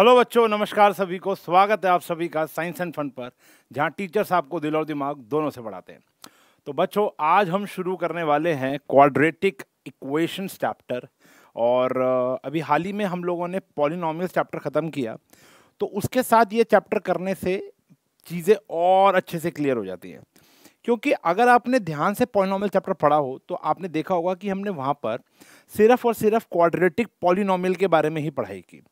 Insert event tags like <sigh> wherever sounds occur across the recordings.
hello बच्चों नमस्कार सभी को स्वागत है आप सभी का साइंस एंड फन पर जहां टीचर्स आपको दिल और दिमाग दोनों से बढ़ाते हैं तो बच्चों आज हम शुरू करने वाले हैं क्वाड्रेटिक इक्वेशंस चैप्टर और अभी हाल ही में हम लोगों ने पॉलिनॉमियल्स चैप्टर ख़त्म किया तो उसके साथ ये चैप्टर करने से चीज़ें और अच्छे से क्लियर हो जाती हैं क्योंकि अगर आपने ध्यान से पॉलिनोम चैप्टर पढ़ा हो तो आपने देखा होगा कि हमने वहाँ पर सिर्फ और सिर्फ क्वाड्रेटिक पॉलिनोम के बारे में ही पढ़ाई की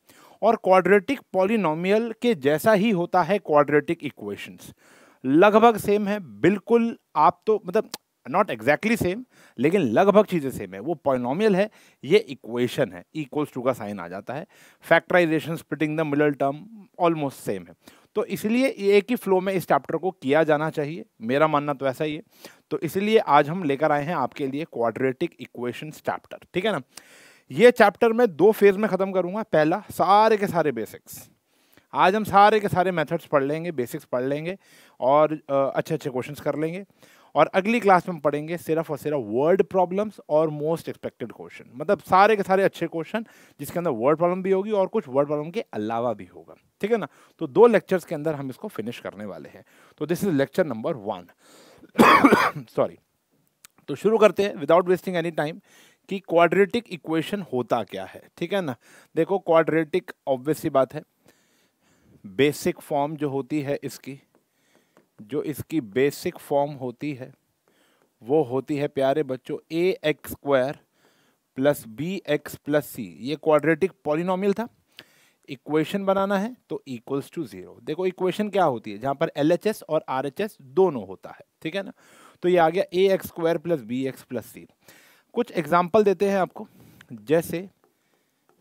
और क्वाड्रेटिक पॉलिनोमियल के जैसा ही होता है क्वाड्रेटिक इक्वेशंस लगभग सेम है बिल्कुल आप तो मतलब नॉट एग्जैक्टली सेम लेकिन लगभग चीज़ें सेम है वो पॉलिनॉमियल है ये इक्वेशन है इक्वल्स टू का साइन आ जाता है factorization splitting the middle term almost same है तो इसलिए एक ही फ्लो में इस चैप्टर को किया जाना चाहिए मेरा मानना तो ऐसा ही है तो इसलिए आज हम लेकर आए हैं आपके लिए क्वाड्रेटिक इक्वेशन चैप्टर ठीक है ना ये चैप्टर मैं दो फेज़ में ख़त्म करूँगा पहला सारे के सारे बेसिक्स आज हम सारे के सारे मेथड्स पढ़ लेंगे बेसिक्स पढ़ लेंगे और अच्छे अच्छे क्वेश्चंस कर लेंगे और अगली क्लास में हम पढ़ेंगे सिर्फ और सिर्फ वर्ड प्रॉब्लम्स और मोस्ट एक्सपेक्टेड क्वेश्चन मतलब सारे के सारे अच्छे क्वेश्चन जिसके अंदर वर्ड प्रॉब्लम भी होगी और कुछ वर्ड प्रॉब्लम के अलावा भी होगा ठीक है ना तो दो लेक्चर्स के अंदर हम इसको फिनिश करने वाले हैं तो this is lecture number one sorry तो शुरू करते हैं विदाउट वेस्टिंग एनी टाइम कि क्वाड्रेटिक इक्वेशन होता क्या है ठीक है ना देखो क्वाड्रेटिक ऑब्वियस सी बात है बेसिक फॉर्म जो होती है इसकी जो इसकी बेसिक फॉर्म होती है वो होती है प्यारे बच्चों a x square plus b x plus c ये क्वाड्रेटिक पॉलिनोमियल था इक्वेशन बनाना है तो इक्वल्स टू जीरो देखो इक्वेशन क्या होती है जहाँ पर एल और आर दोनों होता है ठीक है ना तो ये आ गया a x square plus b x plus c कुछ एग्जाम्पल देते हैं आपको जैसे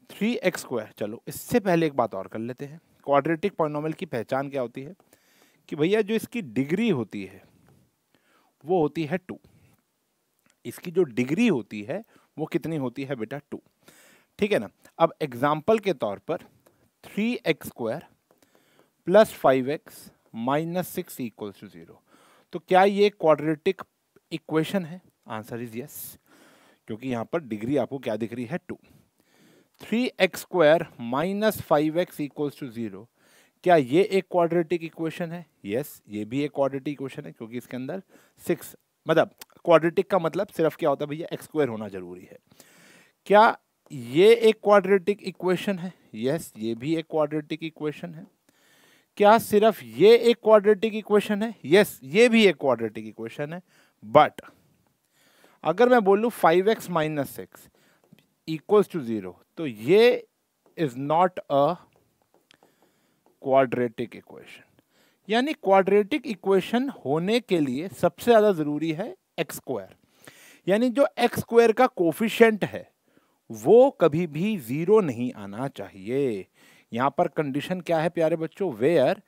थ्री एक्स स्क्वायर चलो इससे पहले एक बात और कर लेते हैं क्वाड्रेटिक पॉलिनोमियल की पहचान क्या होती है कि भैया जो इसकी डिग्री होती है वो होती है टू इसकी जो डिग्री होती है वो कितनी होती है बेटा टू ठीक है ना अब एग्जाम्पल के तौर पर three x square plus five x minus six equals to zero तो क्या ये क्वाड्रेटिक इक्वेशन है आंसर इज यस क्योंकि यहाँ पर डिग्री आपको क्या दिख रही है two three x square minus five x equals to zero क्या ये एक क्वाड्रेटिक इक्वेशन है यस yes, ये भी एक क्वाड्रेटिक इक्वेशन है क्योंकि इसके अंदर सिक्स मतलब क्वाड्रेटिक का मतलब सिर्फ क्या होता है भैया एक्स स्क्वायर होना ज़रूरी है क्या ये एक क्वाड्रेटिक इक्वेशन है यस yes, ये भी एक क्वाड्रेटिक इक्वेशन है क्या सिर्फ ये एक क्वाड्रेटिक इक्वेशन है यस yes, ये भी एक क्वाड्रेटिक इक्वेशन है बट अगर मैं बोलूँ five x minus six equals to zero तो ये is not a quadratic equation यानी क्वाड्रेटिक इक्वेशन होने के लिए सबसे ज़्यादा ज़रूरी है एक्स स्क्वायर यानी जो एक्स स्क्वायर का कोफिशेंट है वो कभी भी ज़ीरो नहीं आना चाहिए यहाँ पर कंडीशन क्या है प्यारे बच्चों where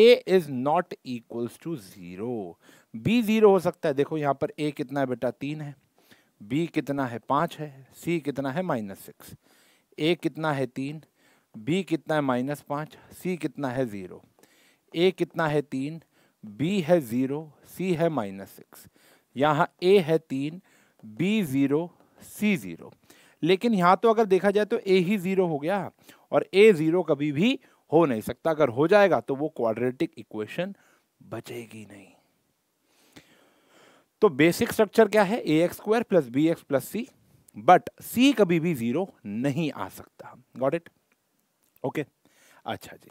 a is not equals to zero b zero हो सकता है देखो यहाँ पर ए कितना है बेटा तीन है बी कितना है पाँच है सी कितना है माइनस सिक्स ए कितना है तीन बी कितना है माइनस पाँच सी कितना है ज़ीरो ए कितना है तीन बी है ज़ीरो सी है माइनस सिक्स यहाँ ए है तीन बी ज़ीरो सी ज़ीरो लेकिन यहाँ तो अगर देखा जाए तो ए ही ज़ीरो हो गया और ए ज़ीरो कभी भी हो नहीं सकता अगर हो जाएगा तो वो क्वाड्रेटिक इक्वेशन बचेगी नहीं तो बेसिक स्ट्रक्चर क्या है a x square plus b x plus c but c कभी भी जीरो नहीं आ सकता गॉट इट ओके अच्छा जी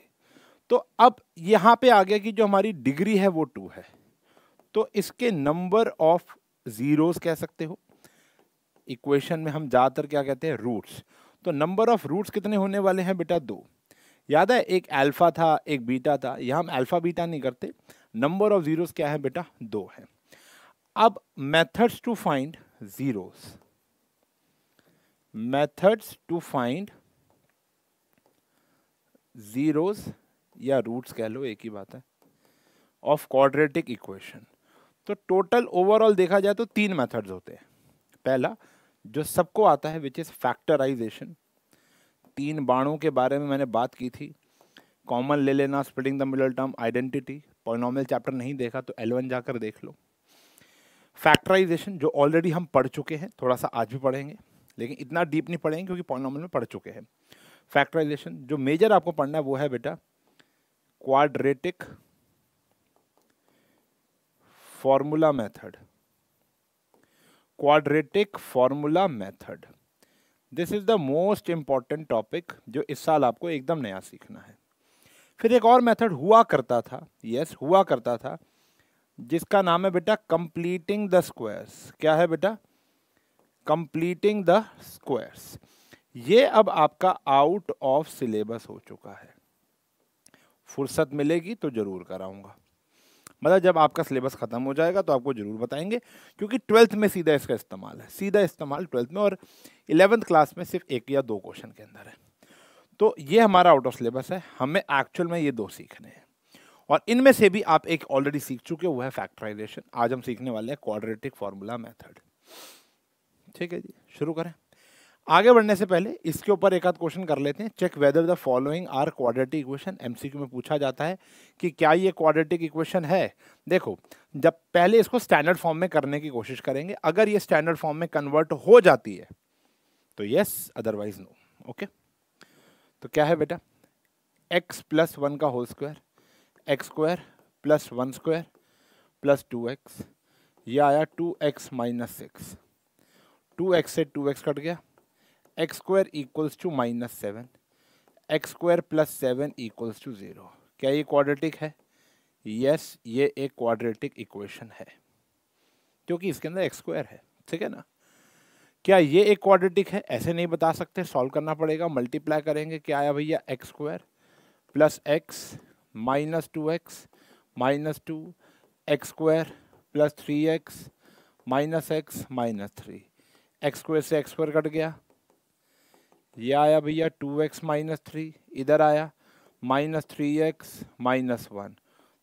तो अब यहाँ पे आ गया कि जो हमारी डिग्री है वो टू है तो इसके नंबर ऑफ ज़ीरोस कह सकते हो इक्वेशन में हम ज़्यादातर क्या कहते हैं रूट्स तो नंबर ऑफ रूट्स कितने होने वाले हैं बेटा दो याद है एक अल्फा था एक बीटा था यहाँ हम अल्फा बीटा नहीं करते नंबर ऑफ ज़ीरोस क्या है बेटा दो है अब methods to find zeros methods to find zeros या रूट्स कह लो एक ही बात है ऑफ क्वाड्रेटिक इक्वेशन तो टोटल ओवरऑल देखा जाए तो तीन मेथड्स होते हैं पहला जो सबको आता है विच इज़ फैक्टराइजेशन तीन बाणों के बारे में मैंने बात की थी कॉमन ले लेना splitting the middle term identity polynomial chapter नहीं देखा तो एलेवन जाकर देख लो फैक्टराइजेशन जो ऑलरेडी हम पढ़ चुके हैं थोड़ा सा आज भी पढ़ेंगे लेकिन इतना डीप नहीं पढ़ेंगे क्योंकि पॉलिनॉमल में पढ़ चुके हैं फैक्टराइजेशन जो मेजर आपको पढ़ना है वो है बेटा quadratic formula method quadratic formula method this is the most important topic जो इस साल आपको एकदम नया सीखना है फिर एक और मेथड हुआ करता था यस yes, हुआ करता था जिसका नाम है बेटा कंप्लीटिंग द स्क्वायर्स क्या है बेटा कंप्लीटिंग द स्क्वायर्स ये अब आपका आउट ऑफ सिलेबस हो चुका है फुर्सत मिलेगी तो ज़रूर कराऊंगा मतलब जब आपका सिलेबस ख़त्म हो जाएगा तो आपको ज़रूर बताएंगे क्योंकि ट्वेल्थ में सीधा इसका इस्तेमाल है सीधा इस्तेमाल ट्वेल्थ में और इलेवंथ क्लास में सिर्फ एक या दो क्वेश्चन के अंदर है तो ये हमारा आउट ऑफ सिलेबस है हमें एक्चुअल में ये दो सीखने हैं और इनमें से भी आप एक ऑलरेडी सीख चुके हो वो है फैक्टराइजेशन आज हम सीखने वाले हैं क्वाड्रेटिक फार्मूला मेथड ठीक है जी शुरू करें आगे बढ़ने से पहले इसके ऊपर एक आध क्वेश्चन कर लेते हैं check whether the following are quadratic equation MCQ में पूछा जाता है कि क्या ये क्वाड्रेटिक इक्वेशन है देखो जब पहले इसको स्टैंडर्ड फॉर्म में करने की कोशिश करेंगे अगर ये स्टैंडर्ड फॉर्म में कन्वर्ट हो जाती है तो यस अदरवाइज नो ओके तो क्या है बेटा एक्स प्लस वन का whole square x square plus one square plus two x यह आया two x minus six two x से टू एक्स कट गया x square equals to minus seven x square plus seven equals to zero क्या ये quadratic है yes yes, ये एक quadratic equation है क्योंकि इसके अंदर एक्स स्क्वायर है ठीक है ना क्या ये एक क्वाड्रेटिक है ऐसे नहीं बता सकते सॉल्व करना पड़ेगा मल्टीप्लाई करेंगे क्या आया भैया x square plus x minus two x minus two x square plus three x minus x minus three x square से एक्स स्क्वायर कट गया ये आया भैया टू एक्स माइनस थ्री इधर आया minus three x minus one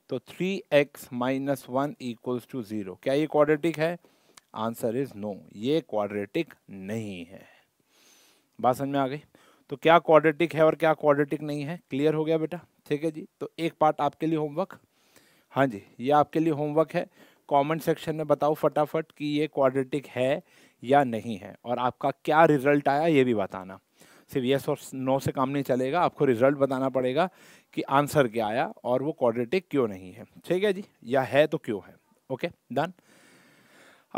तो three x minus one equals to zero क्या ये क्वाड्रेटिक है आंसर इज़ नो ये क्वाड्रेटिक नहीं है बात समझ में आ गई तो क्या क्वाड्रेटिक है और क्या क्वाड्रेटिक नहीं है क्लियर हो गया बेटा ठीक है जी तो एक पार्ट आपके लिए होमवर्क हाँ जी ये आपके लिए होमवर्क है कमेंट सेक्शन में बताओ फटाफट कि ये क्वाड्रेटिक है या नहीं है और आपका क्या रिजल्ट आया ये भी बताना सिर्फ येस और नो से काम नहीं चलेगा आपको रिजल्ट बताना पड़ेगा कि आंसर क्या आया और वो क्वाड्रेटिक क्यों नहीं है ठीक है जी या है तो क्यों है ओके डन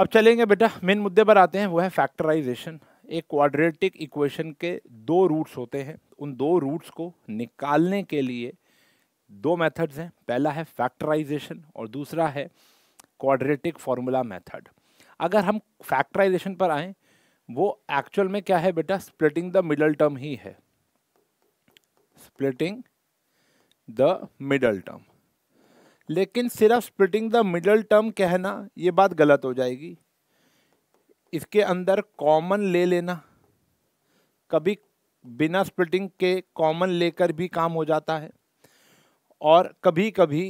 अब चलेंगे बेटा मेन मुद्दे पर आते हैं वो है फैक्टराइजेशन एक क्वाड्रेटिक इक्वेशन के दो रूट्स होते हैं उन दो रूट्स को निकालने के लिए दो मेथड्स हैं पहला है फैक्टराइजेशन और दूसरा है क्वाड्रेटिक फार्मूला मेथड अगर हम फैक्टराइजेशन पर आएँ वो एक्चुअल में क्या है बेटा स्प्लिटिंग द मिडल टर्म ही है स्प्लिटिंग द मिडल टर्म लेकिन सिर्फ स्प्लिटिंग द मिडल टर्म कहना ये बात गलत हो जाएगी इसके अंदर कॉमन ले लेना कभी बिना स्प्लिटिंग के कॉमन लेकर भी काम हो जाता है और कभी कभी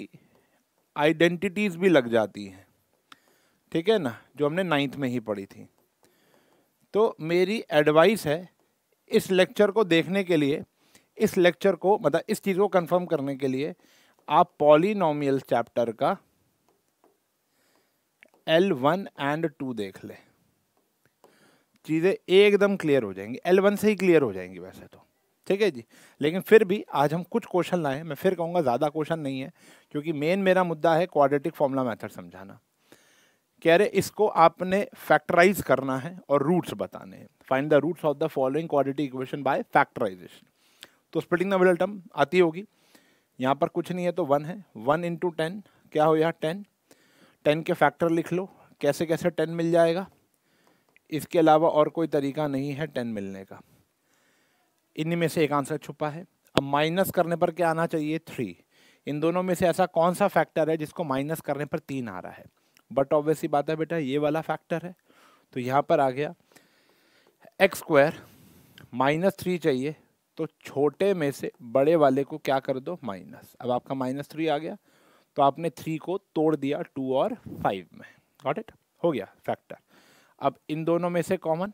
आइडेंटिटीज़ भी लग जाती हैं ठीक है ना जो हमने नाइन्थ में ही पढ़ी थी तो मेरी एडवाइस है इस लेक्चर को देखने के लिए इस लेक्चर को मतलब इस चीज़ को कंफर्म करने के लिए आप पॉलिनोमियल चैप्टर का एल वन एंड टू देख लें चीज़ें एकदम क्लियर हो जाएंगी एल वन से ही क्लियर हो जाएंगी वैसे तो ठीक है जी लेकिन फिर भी आज हम कुछ क्वेश्चन लाए मैं फिर कहूँगा ज़्यादा क्वेश्चन नहीं है क्योंकि मेन मेरा मुद्दा है क्वाड्रेटिक फॉर्मूला मेथड समझाना कह रहे इसको आपने फैक्टराइज करना है और रूट्स बताने हैं find the roots of the following quadratic equation by factorization तो स्प्लिटिंग द मिडल टर्म आती होगी यहाँ पर कुछ नहीं है तो वन है वन इंटू टेन क्या हो यहाँ टेन टेन के फैक्टर लिख लो कैसे कैसे टेन मिल जाएगा इसके अलावा और कोई तरीका नहीं है टेन मिलने का इन्हीं में से एक आंसर छुपा है अब माइनस करने पर क्या आना चाहिए थ्री इन दोनों में से ऐसा कौन सा फैक्टर है जिसको माइनस करने पर तीन आ रहा है बट ऑब्वियसली बात है बेटा ये वाला फैक्टर है तो यहाँ पर आ गया एक्स स्क्वायर माइनस थ्री चाहिए तो छोटे में से बड़े वाले को क्या कर दो माइनस अब आपका माइनस थ्री आ गया तो आपने थ्री को तोड़ दिया टू और फाइव में गॉट इट हो गया फैक्टर अब इन दोनों में से कॉमन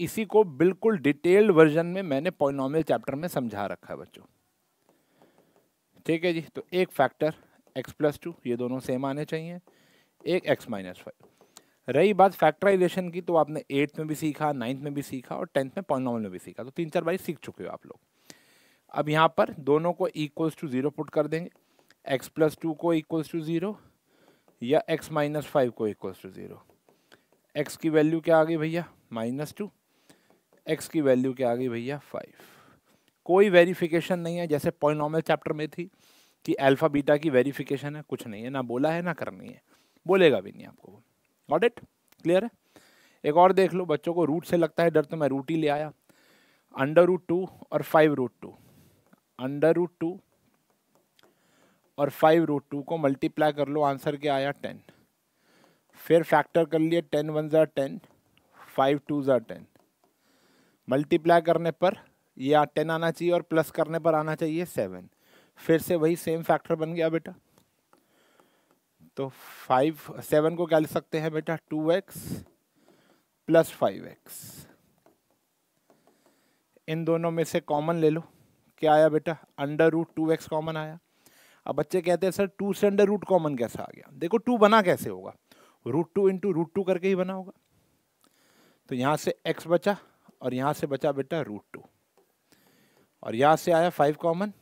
इसी को बिल्कुल डिटेल्ड वर्जन में मैंने पॉलिनॉमियल चैप्टर में समझा रखा है बच्चों ठीक है जी तो एक फैक्टर एक्स प्लस टू ये दोनों सेम आने चाहिए एक एक्स माइनस फाइव रही बात फैक्टराइजेशन की तो आपने एट्थ में भी सीखा नाइन्थ में भी सीखा और टेंथ में पॉलिनॉमियल में भी सीखा तो तीन चार बार सीख चुके हो आप लोग अब यहाँ पर दोनों को इक्वल्स टू ज़ीरो पुट कर देंगे एक्स प्लस टू को इक्वल्स टू ज़ीरो या एक्स माइनस फाइव को इक्वल्स टू ज़ीरो एक्स की वैल्यू क्या आ गई भैया माइनस टू एक्स की वैल्यू क्या आ गई भैया फाइव कोई वेरिफिकेशन नहीं है जैसे पॉइनॉमल चैप्टर में थी कि अल्फ़ा बीटा की वेरिफिकेशन है कुछ नहीं है ना बोला है ना करनी है बोलेगा भी नहीं आपको गॉट इट क्लियर है एक और देख लो बच्चों को रूट से लगता है डर तो मैं रूट ही ले आया अंडर रूट टू और five root two under root two और फाइव रूट टू को मल्टीप्लाई कर लो आंसर क्या आया टेन फिर फैक्टर कर लिए टेन वन ज़ार टेन फाइव टू ज़ार टेन मल्टीप्लाई करने पर या टेन आना चाहिए और प्लस करने पर आना चाहिए सेवन फिर से वही सेम फैक्टर बन गया बेटा तो फाइव सेवन को क्या लिख सकते हैं बेटा two x plus five x इन दोनों में से कॉमन ले लो क्या आया बेटा under root two x common आया अब बच्चे कहते हैं सर टू से अंडर रूट कॉमन कैसा आ गया देखो टू बना कैसे होगा root two into root two करके ही बना होगा तो यहाँ से एक्स बचा और यहाँ से बचा बेटा रूट टू और यहाँ से आया फाइव कॉमन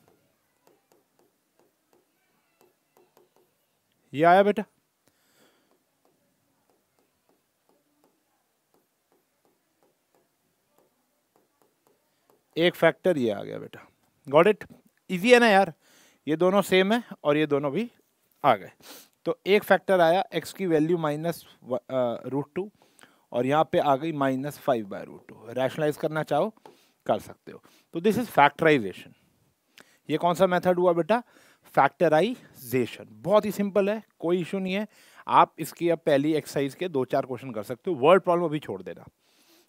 ये आया बेटा एक फैक्टर ये आ गया बेटा गॉट इट इजी है ना यार ये दोनों सेम है और ये दोनों भी आ गए तो एक फैक्टर आया एक्स की वैल्यू माइनस रूट टू और यहाँ पे आ गई minus five by root two rationalize करना चाहो कर सकते हो तो दिस इज फैक्टराइजेशन ये कौन सा मेथड हुआ बेटा फैक्टराइजेशन बहुत ही सिंपल है कोई इशू नहीं है आप इसकी अब पहली एक्सरसाइज के दो चार क्वेश्चन कर सकते हो वर्ड प्रॉब्लम अभी छोड़ देना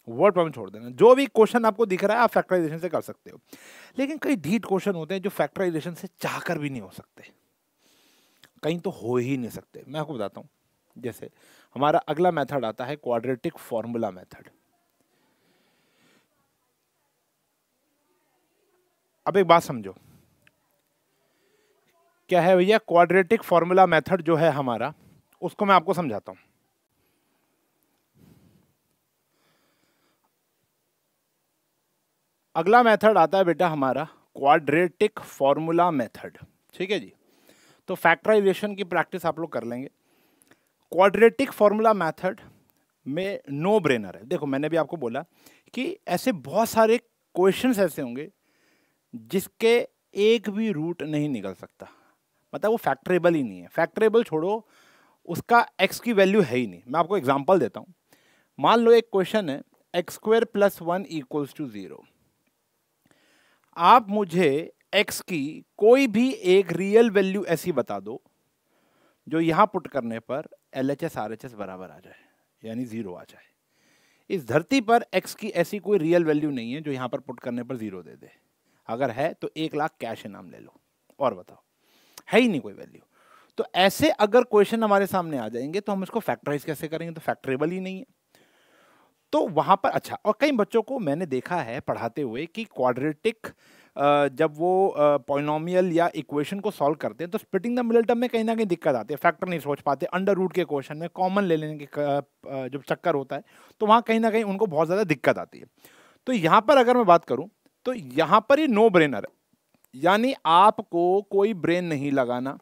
वर्ड प्रॉब्लम छोड़ देना जो भी क्वेश्चन आपको दिख रहा है आप फैक्टराइजेशन से कर सकते हो लेकिन कई ढीट क्वेश्चन होते हैं जो फैक्टराइजेशन से चाह कर भी नहीं हो सकते कहीं तो हो ही नहीं सकते मैं आपको बताता हूँ जैसे हमारा अगला मेथड आता है क्वाड्रेटिक फॉर्मूला मेथड अब एक बात समझो क्या है भैया क्वाड्रेटिक फॉर्मूला मेथड जो है हमारा उसको मैं आपको समझाता हूं अगला मेथड आता है बेटा हमारा क्वाड्रेटिक फॉर्मूला मेथड ठीक है जी तो फैक्टराइजेशन की प्रैक्टिस आप लोग कर लेंगे क्वाड्रेटिक फार्मूला मेथड में नो no ब्रेनर है देखो मैंने भी आपको बोला कि ऐसे बहुत सारे क्वेश्चंस ऐसे होंगे जिसके एक भी रूट नहीं निकल सकता मतलब वो फैक्टरेबल ही नहीं है फैक्टरेबल छोड़ो उसका एक्स की वैल्यू है ही नहीं मैं आपको एग्जांपल देता हूँ मान लो एक क्वेश्चन है x square plus one equals to zero आप मुझे एक्स की कोई भी एक रियल वैल्यू ऐसी बता दो जो यहाँ पुट करने पर L H S R H S बराबर आ जाए यानी ज़ीरो आ जाए इस धरती पर एक्स की ऐसी कोई रियल वैल्यू नहीं है जो यहाँ पर पुट करने पर ज़ीरो दे दे अगर है तो एक लाख कैश इनाम ले लो और बताओ है ही नहीं कोई वैल्यू तो ऐसे अगर क्वेश्चन हमारे सामने आ जाएंगे तो हम इसको फैक्टराइज कैसे करेंगे तो फैक्टरेबल ही नहीं है तो वहाँ पर अच्छा और कई बच्चों को मैंने देखा है पढ़ाते हुए कि क्वाड्रेटिक जब वो पोलिनोमियल या इक्वेशन को सॉल्व करते हैं तो स्प्लिटिंग द मिडिल टर्म में कहीं ना कहीं दिक्कत आती है फैक्टर नहीं सोच पाते अंडर रूट के क्वेश्चन में कॉमन ले लेने के जब चक्कर होता है तो वहाँ कहीं ना कहीं उनको बहुत ज़्यादा दिक्कत आती है तो यहाँ पर अगर मैं बात करूँ तो यहाँ पर ही नो ब्रेनर है यानी आपको कोई ब्रेन नहीं लगाना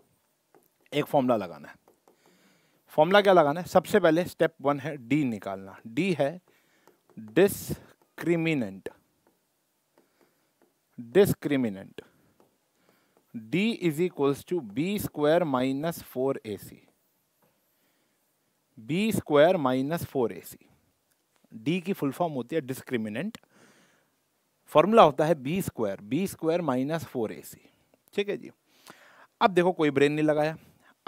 एक फॉर्मूला लगाना है फॉर्मूला क्या लगाना है सबसे पहले स्टेप वन है डी निकालना डी है discriminant discriminant d is equals to b square minus four A c b square minus four A c D की फुल फॉर्म होती है डिस्क्रिमिनेंट फॉर्मूला होता है b square b square minus four ए c ठीक है जी अब देखो कोई ब्रेन नहीं लगाया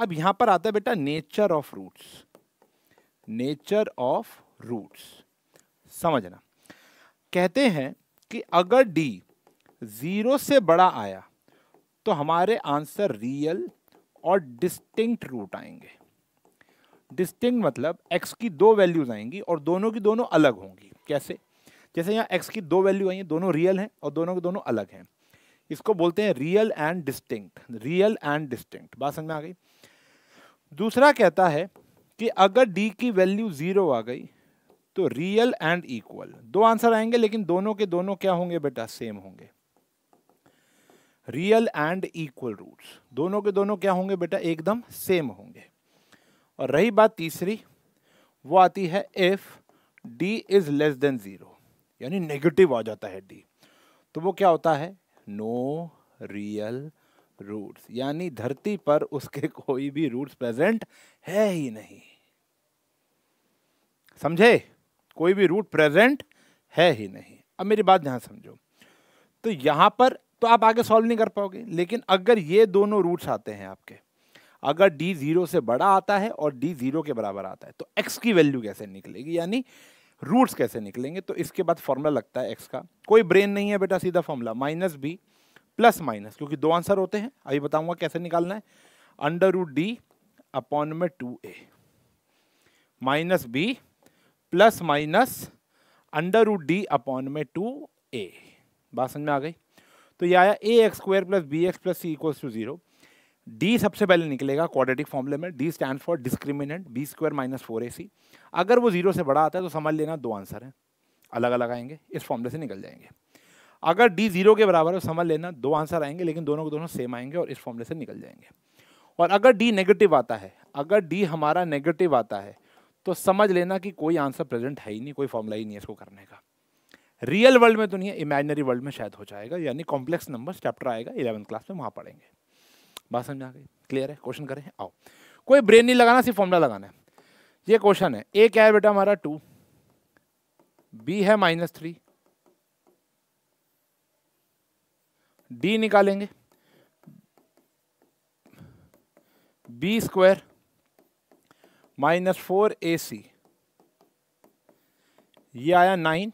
अब यहां पर आता है बेटा nature of roots nature of roots समझना कहते हैं कि अगर डी ज़ीरो से बड़ा आया तो हमारे आंसर रियल और डिस्टिंक्ट रूट आएंगे डिस्टिंक्ट मतलब एक्स की दो वैल्यूज आएंगी और दोनों की दोनों अलग होंगी कैसे जैसे यहाँ एक्स की दो वैल्यू आई हैं दोनों रियल हैं और दोनों के दोनों अलग हैं इसको बोलते हैं real and distinct real and distinct बात समझ में आ गई दूसरा कहता है कि अगर डी की वैल्यू ज़ीरो आ गई तो रियल एंड इक्वल दो आंसर आएंगे लेकिन दोनों के दोनों क्या होंगे बेटा सेम होंगे रियल एंड इक्वल रूट्स दोनों के दोनों क्या होंगे बेटा एकदम सेम होंगे और रही बात तीसरी वो आती है if D is less than zero यानी नेगेटिव आ जाता है डी तो वो क्या होता है नो रियल रूट्स यानी धरती पर उसके <laughs> कोई भी रूट्स प्रेजेंट है ही नहीं समझे कोई भी रूट प्रेजेंट है ही नहीं अब मेरी बात ध्यान समझो तो यहां पर तो आप आगे सॉल्व नहीं कर पाओगे लेकिन अगर ये दोनों रूट्स आते हैं आपके अगर डी जीरो से बड़ा आता है और डी जीरो के बराबर आता है तो एक्स की वैल्यू कैसे निकलेगी यानी रूट्स कैसे निकलेंगे तो इसके बाद फॉर्मूला लगता है एक्स का कोई ब्रेन नहीं है बेटा सीधा formula minus B plus minus क्योंकि दो आंसर होते हैं अभी बताऊंगा कैसे निकालना है अंडर रूट डी अपॉन में टू ए minus B plus minus under root D upon में टू ए बात समझ में आ गई तो ये आया a x square plus b x plus c equals to zero D सबसे पहले निकलेगा क्वाड्रेटिक फॉर्मूले में D stand for discriminant b square minus four A c अगर वो जीरो से बड़ा आता है तो समझ लेना दो आंसर हैं अलग अलग आएंगे इस फॉर्मूले से निकल जाएंगे अगर डी जीरो के बराबर है तो समझ लेना दो आंसर आएंगे लेकिन दोनों के दोनों सेम आएंगे और इस फॉर्मूले से निकल जाएंगे और अगर डी नेगेटिव आता है अगर डी हमारा नेगेटिव आता है तो समझ लेना कि कोई आंसर प्रेजेंट है ही नहीं कोई फॉर्मूला ही नहीं है इसको करने का रियल वर्ल्ड में तो नहीं है इमेजनरी वर्ल्ड में शायद हो जाएगा यानी कॉम्प्लेक्स नंबर चैप्टर आएगा इलेवंथ क्लास में वहाँ पढ़ेंगे बात आ गई क्लियर है क्वेश्चन करें आओ कोई ब्रेन नहीं लगाना सिर्फ फॉर्मूला लगाना है ये क्वेश्चन है ए क्या है बेटा हमारा टू बी है माइनस थ्री डी निकालेंगे बी स्क्वायर माइनस फोर ए सी ये आया नाइन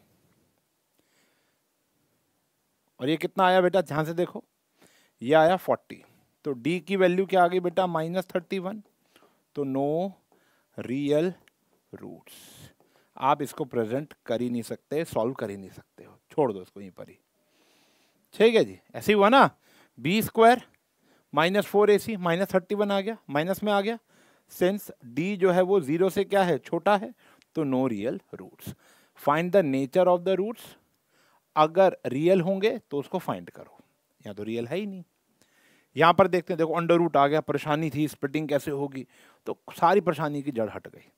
और ये कितना आया बेटा ध्यान से देखो ये आया फोर्टी तो डी की वैल्यू क्या आ गई बेटा माइनस थर्टी वन तो नो रियल रूट्स आप इसको प्रेजेंट कर ही नहीं सकते सॉल्व कर ही नहीं सकते हो छोड़ दो इसको यहीं पर ही ठीक है जी ऐसे ही हुआ ना बी स्क्वायर माइनस फोर ए सी माइनस थर्टी वन आ गया माइनस में आ गया सेंस डी जो है वो जीरो से क्या है छोटा है तो no real roots find the nature of the roots अगर रियल होंगे तो उसको फाइंड करो यहाँ तो रियल है ही नहीं यहाँ पर देखते हैं देखो अंडर रूट आ गया परेशानी थी स्प्लिटिंग कैसे होगी तो सारी परेशानी की जड़ हट गई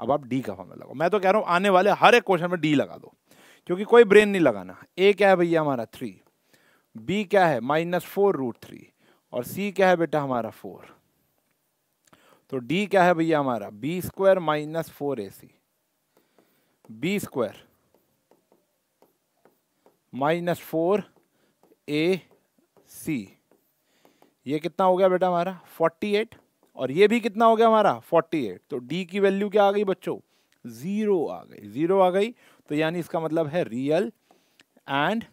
अब आप डी का फॉर्मूला लगाओ मैं तो कह रहा हूँ आने वाले हर एक क्वेश्चन में डी लगा दो क्योंकि कोई ब्रेन नहीं लगाना ए क्या है भैया हमारा थ्री बी क्या है माइनस फोर रूट थ्री और सी क्या है बेटा हमारा फोर तो डी क्या है भैया हमारा बी स्क्वायर माइनस फोर ए c b square minus four ए सी ये कितना हो गया बेटा हमारा फोर्टी एट और ये भी कितना हो गया हमारा फोर्टी एट तो डी की वैल्यू क्या आ गई बच्चों ज़ीरो आ गई ज़ीरो आ गई तो यानी इसका मतलब है real and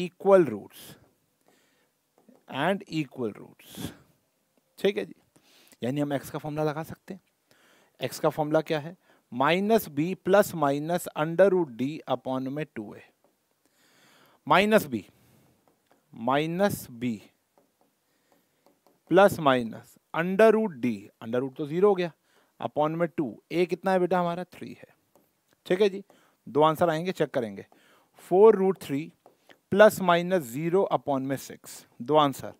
equal roots and equal roots ठीक है जी यानी हम एक्स का फॉर्मूला लगा सकते हैं एक्स का फॉर्मूला क्या है minus B plus minus under root D upon में टू है minus b minus B plus minus under root D under root तो जीरो हो गया अपॉन में टू ए कितना है बेटा हमारा थ्री है ठीक है जी दो आंसर आएंगे चेक करेंगे four root three plus minus zero upon में सिक्स दो answer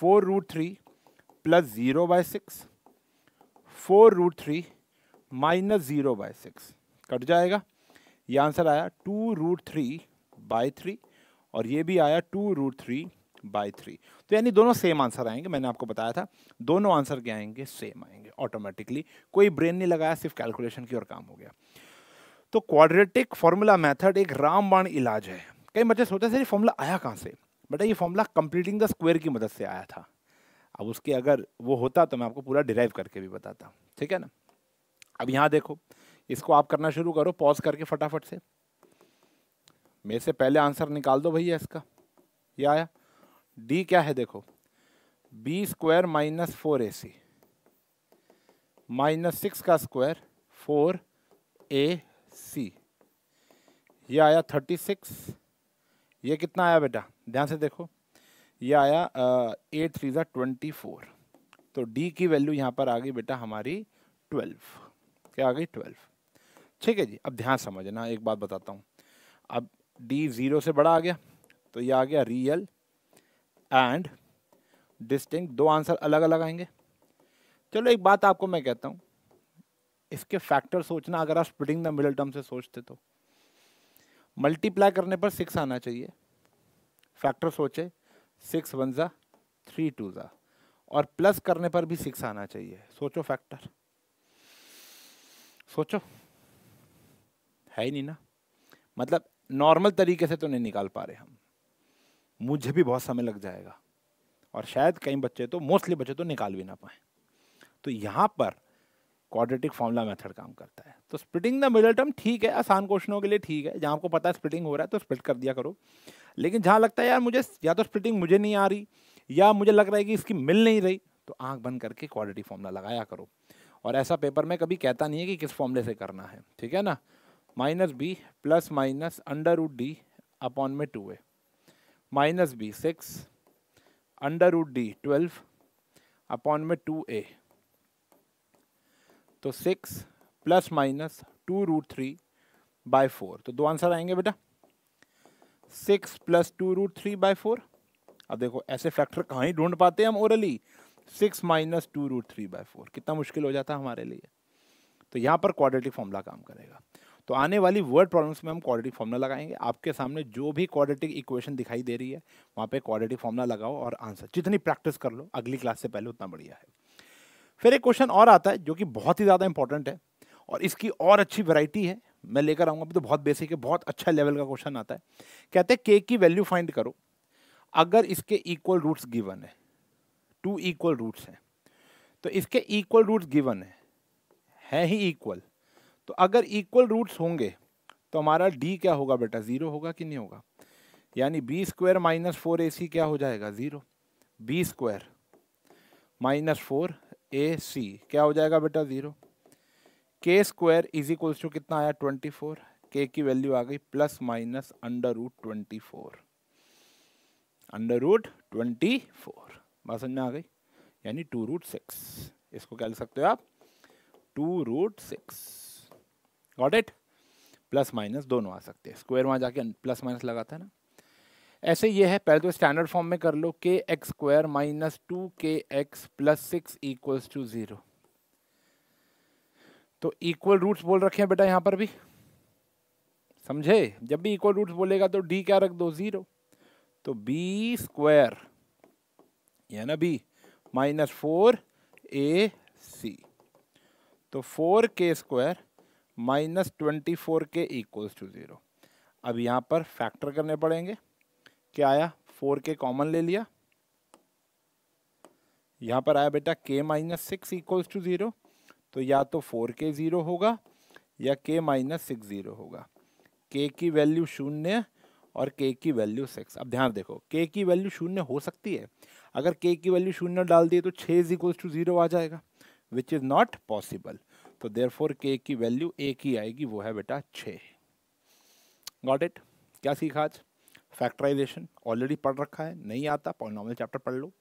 four root three plus zero by six four root three minus zero by six cut जाएगा ये आंसर आया two root three by three और ये भी आया two root three by three तो यानी दोनों सेम आंसर आएंगे मैंने आपको बताया था दोनों आंसर क्या आएंगे सेम आएंगे ऑटोमेटिकली कोई ब्रेन नहीं लगाया सिर्फ कैलकुलेशन की ओर काम हो गया तो क्वाड्रेटिक फार्मूला मेथड एक रामबाण इलाज है कई बच्चे सोचते सर ये फॉर्मूला आया कहाँ से बेटा ये फॉर्मूला कंप्लीटिंग द स्क्वेयर की मदद से आया था अब उसके अगर वो होता तो मैं आपको पूरा डिराइव करके भी बताता ठीक है ना अब यहाँ देखो इसको आप करना शुरू करो पॉज करके फटाफट से मेरे से पहले आंसर निकाल दो भैया इसका ये आया डी क्या है देखो बी स्क्वायर माइनस फोर ए सी माइनस सिक्स का स्क्वायर फोर ए सी ये आया थर्टी सिक्स ये कितना आया बेटा ध्यान से देखो ये आया एट थ्री ज़ा ट्वेंटी फोर तो डी की वैल्यू यहाँ पर आ गई बेटा हमारी ट्वेल्व क्या आ गई ट्वेल्व ठीक है जी अब ध्यान समझना एक बात बताता हूँ अब डी ज़ीरो से बड़ा आ गया तो ये आ गया रियल एंड डिस्टिंग दो आंसर अलग अलग आएंगे चलो एक बात आपको मैं कहता हूँ इसके फैक्टर सोचना अगर आप स्प्रिटिंग द मिडल टर्म से सोचते तो मल्टीप्लाई करने पर सिक्स आना चाहिए फैक्टर सोचे सिक्स वन ज़ा थ्री टू ज़ा और प्लस करने पर भी सिक्स आना चाहिए सोचो फैक्टर सोचो है ही नहीं ना मतलब नॉर्मल तरीके से तो नहीं निकाल पा रहे हम मुझे भी बहुत समय लग जाएगा और शायद कई बच्चे तो मोस्टली बच्चे तो निकाल भी ना पाए तो यहाँ पर क्वाड्रेटिक फॉर्मूला मेथड काम करता है तो स्प्लिटिंग द मिडल टर्म ठीक है आसान क्वेश्चनों के लिए ठीक है जहाँ आपको पता है स्प्लिटिंग हो रहा है तो स्प्लिट कर दिया करो लेकिन जहाँ लगता है यार मुझे या तो स्प्लिटिंग मुझे नहीं आ रही या मुझे लग रहा है कि इसकी मिल नहीं रही तो आँख बंद करके क्वाड्रेटिक फॉर्मूला लगाया करो और ऐसा पेपर में कभी कहता नहीं है कि किस फॉर्मूले से करना है ठीक है ना minus B plus minus under root D upon में टू ए minus B six under root D twelve upon में टू ए तो six plus minus two root three by four तो दो आंसर आएंगे बेटा six plus two root three by four अब देखो ऐसे फैक्टर कहाँ ही ढूंढ पाते हैं हम orally six minus two root three by four कितना मुश्किल हो जाता है हमारे लिए तो यहाँ पर क्वाड्रेटिक फॉर्मूला काम करेगा तो आने वाली वर्ड प्रॉब्लम्स में हम क्वाड्रेटिक फॉर्मूला लगाएंगे आपके सामने जो भी क्वाड्रेटिक इक्वेशन दिखाई दे रही है वहाँ पे क्वाड्रेटिक फॉर्मूला लगाओ और आंसर जितनी प्रैक्टिस कर लो अगली क्लास से पहले उतना बढ़िया है फिर एक क्वेश्चन और आता है जो कि बहुत ही ज़्यादा इंपॉर्टेंट है और इसकी और अच्छी वैरायटी है मैं लेकर आऊँगा अभी तो बहुत बेसिक है बहुत अच्छा लेवल का क्वेश्चन आता है कहते हैं के की वैल्यू फाइंड करो अगर इसके इक्वल रूट्स गिवन है टू इक्वल रूट्स हैं तो इसके इक्वल रूट्स गिवन है है ही इक्वल तो अगर इक्वल रूट्स होंगे तो हमारा डी क्या होगा बेटा ज़ीरो होगा कि नहीं होगा यानी बी स्क्वायर माइनस फोर ए सी क्या हो जाएगा zero B square minus four ए सी क्या हो जाएगा बेटा ज़ीरो के स्क्वायर इज इक्वल टू कितना आया ट्वेंटी फोर के की वैल्यू आ गई plus minus under root twenty four under root twenty four बात समझ में आ गई यानी टू रूट सिक्स इसको क्या ले सकते हो आप two root six got it plus minus दोनों आ सकते हैं स्क्वायर वहाँ जाके प्लस माइनस लगाता है ना ऐसे ये है पहले तो स्टैंडर्ड फॉर्म में कर लो K X square minus two K X plus six equals to zero तो इक्वल रूट्स बोल रखे हैं बेटा यहाँ पर भी समझे जब भी इक्वल रूट्स बोलेगा तो डी क्या रख दो ज़ीरो तो बी स्क्वायर या ना बी माइनस फोर ए सी तो four K square minus twenty four K equals to zero अब यहाँ पर फैक्टर करने पड़ेंगे क्या आया फोर के कॉमन ले लिया यहाँ पर आया बेटा K minus six equals to zero तो या तो फोर के ज़ीरो होगा या के माइनस सिक्स ज़ीरो होगा के की वैल्यू शून्य और के की वैल्यू सिक्स अब ध्यान देखो के की वैल्यू शून्य हो सकती है अगर के की वैल्यू शून्य डाल दिए तो छः इज इक्वल्स टू ज़ीरो आ जाएगा विच इज़ नॉट पॉसिबल तो देर फोर के की वैल्यू एक ही आएगी वो है बेटा छः गॉट इट क्या सीखा आज फैक्टराइजेशन ऑलरेडी पढ़ रखा है नहीं आता पॉइनॉमल चैप्टर पढ़ लो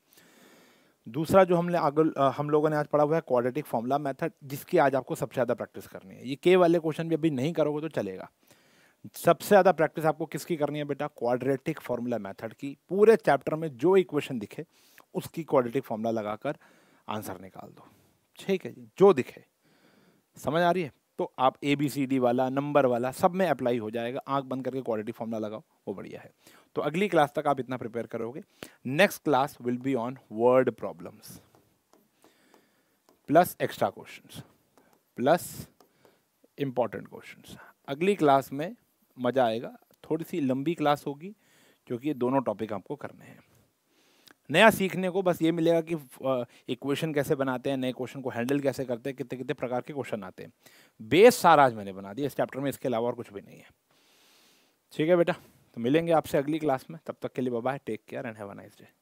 दूसरा जो हमने आग हम लोगों ने आज पढ़ा हुआ है क्वाड्रेटिक फॉर्मूला मेथड जिसकी आज आपको सबसे ज़्यादा प्रैक्टिस करनी है ये के वाले क्वेश्चन भी अभी नहीं करोगे तो चलेगा सबसे ज़्यादा प्रैक्टिस आपको किसकी करनी है बेटा क्वाड्रेटिक फार्मूला मेथड की पूरे चैप्टर में जो इक्वेशन दिखे उसकी क्वाड्रेटिक फार्मूला लगाकर आंसर निकाल दो ठीक है जी जो दिखे समझ आ रही है तो आप ए बी सी डी वाला नंबर वाला सब में अप्लाई हो जाएगा आंख बंद करके क्वालिटी फॉर्मला लगाओ वो बढ़िया है तो अगली क्लास तक आप इतना प्रिपेयर करोगे next class will be on word problems plus extra question plus important question अगली क्लास में मज़ा आएगा थोड़ी सी लंबी क्लास होगी क्योंकि ये दोनों टॉपिक आपको करने हैं नया सीखने को बस ये मिलेगा कि इक्वेशन कैसे बनाते हैं नए क्वेश्चन को हैंडल कैसे करते हैं कितने कितने प्रकार के क्वेश्चन आते हैं बेस सारा आज मैंने बना दिया इस चैप्टर में इसके अलावा और कुछ भी नहीं है ठीक है बेटा तो मिलेंगे आपसे अगली क्लास में तब तक के लिए bye take care and have a nice day